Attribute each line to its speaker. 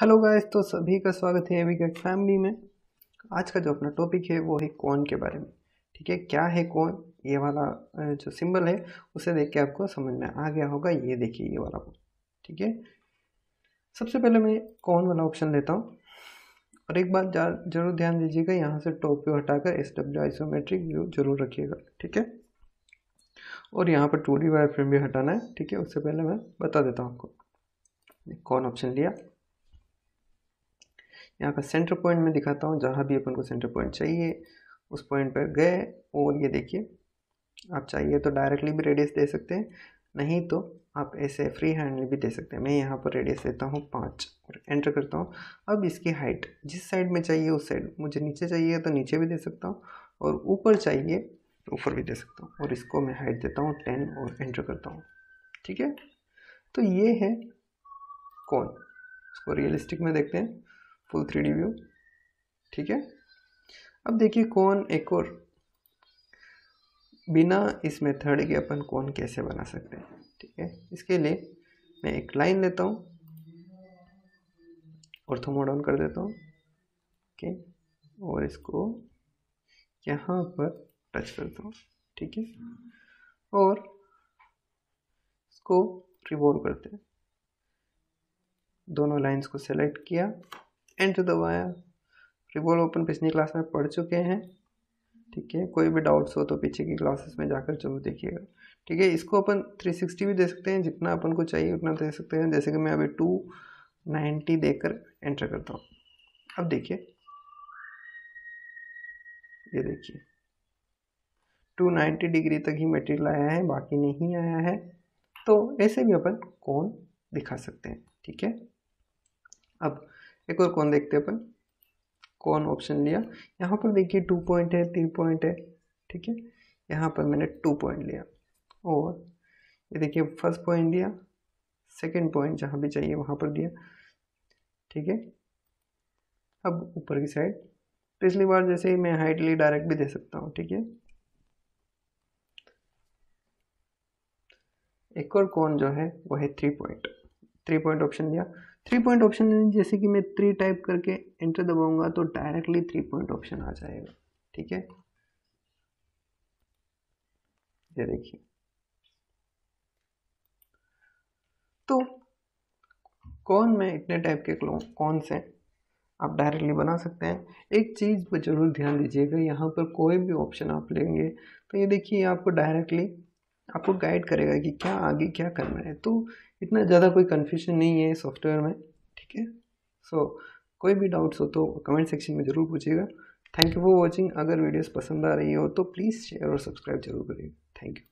Speaker 1: hello guys तो सभी का स्वागत है अभी गेट फैमिली में आज का जो अपना टॉपिक है वो है कौन के बारे में ठीक है क्या है कौन ये वाला जो सिंबल है उसे देख के आपको समझ में आ गया होगा ये देखिए ये वाला ठीक है सबसे पहले मैं कौन वाला ऑप्शन लेता हूँ और एक बात जरूर ध्यान दीजिएगा यहाँ से टॉप व्यू हटाकर एस डब्ल्यू आइसोमेट्रिक व्यू जरूर रखिएगा ठीक है और यहाँ पर टू डी वायर फ्रेम भी हटाना है ठीक है उससे पहले मैं बता देता हूँ आपको कौन ऑप्शन लिया यहाँ का सेंटर पॉइंट मैं दिखाता हूँ जहाँ भी अपन को सेंटर पॉइंट चाहिए उस पॉइंट पर गए और ये देखिए आप चाहिए तो डायरेक्टली भी रेडियस दे सकते हैं नहीं तो आप ऐसे फ्री हैंड में भी दे सकते हैं मैं यहाँ पर रेडियस देता हूँ पाँच और एंटर करता हूँ अब इसकी हाइट जिस साइड में चाहिए उस साइड मुझे नीचे चाहिए तो नीचे भी दे सकता हूँ और ऊपर चाहिए तो ऊपर भी दे सकता हूँ और इसको मैं हाइट देता हूँ टेन और एंटर करता हूँ ठीक है तो ये है कौन इसको रियलिस्टिक में देखते हैं फुल थ्री व्यू ठीक है अब देखिए कौन एक और बिना इस मेथड के अपन कौन कैसे बना सकते हैं ठीक है इसके लिए मैं एक लाइन लेता हूँ और थोमो डाउन कर देता हूँ ओके और इसको यहाँ पर टच करता हूँ ठीक है और इसको रिवॉल्व करते हैं दोनों लाइंस को सेलेक्ट किया एंटर दबाया रिवॉल्व ओपन पिछली क्लास में पढ़ चुके हैं ठीक है कोई भी डाउट्स हो तो पीछे की क्लासेस में जाकर जरूर देखिएगा ठीक है इसको अपन 360 भी दे सकते हैं जितना अपन को चाहिए उतना दे सकते हैं जैसे कि मैं अभी 290 देकर एंटर करता हूँ अब देखिए ये देखिए 290 डिग्री तक ही मटेरियल आया है बाकी नहीं आया है तो ऐसे भी अपन कौन दिखा सकते हैं ठीक है अब एक और कौन देखते अपन कौन ऑप्शन लिया यहाँ पर देखिए टू पॉइंट है थ्री पॉइंट है ठीक है यहाँ पर मैंने टू पॉइंट लिया और ये देखिए फर्स्ट पॉइंट दिया सेकंड पॉइंट जहाँ भी चाहिए वहाँ पर दिया ठीक है अब ऊपर की तो साइड पिछली बार जैसे ही मैं हाइट ली डायरेक्ट भी दे सकता हूँ ठीक है एक और कौन जो है वो है three point three point option दिया थ्री पॉइंट ऑप्शन जैसे कि मैं थ्री टाइप करके एंटर दबाऊंगा तो डायरेक्टली थ्री पॉइंट ऑप्शन आ जाएगा ठीक है ये देखिए तो कौन में इतने टाइप के कौन से आप डायरेक्टली बना सकते हैं एक चीज़ पर जरूर ध्यान दीजिएगा यहाँ पर कोई भी ऑप्शन आप लेंगे तो ये देखिए आपको डायरेक्टली आपको गाइड करेगा कि क्या आगे क्या करना है तो इतना ज़्यादा कोई कन्फ्यूजन नहीं है सॉफ्टवेयर में ठीक है सो कोई भी डाउट्स हो तो कमेंट सेक्शन में ज़रूर पूछिएगा थैंक यू फॉर वॉचिंग अगर वीडियोज़ पसंद आ रही हो तो प्लीज़ शेयर और सब्सक्राइब जरूर करिएगा थैंक यू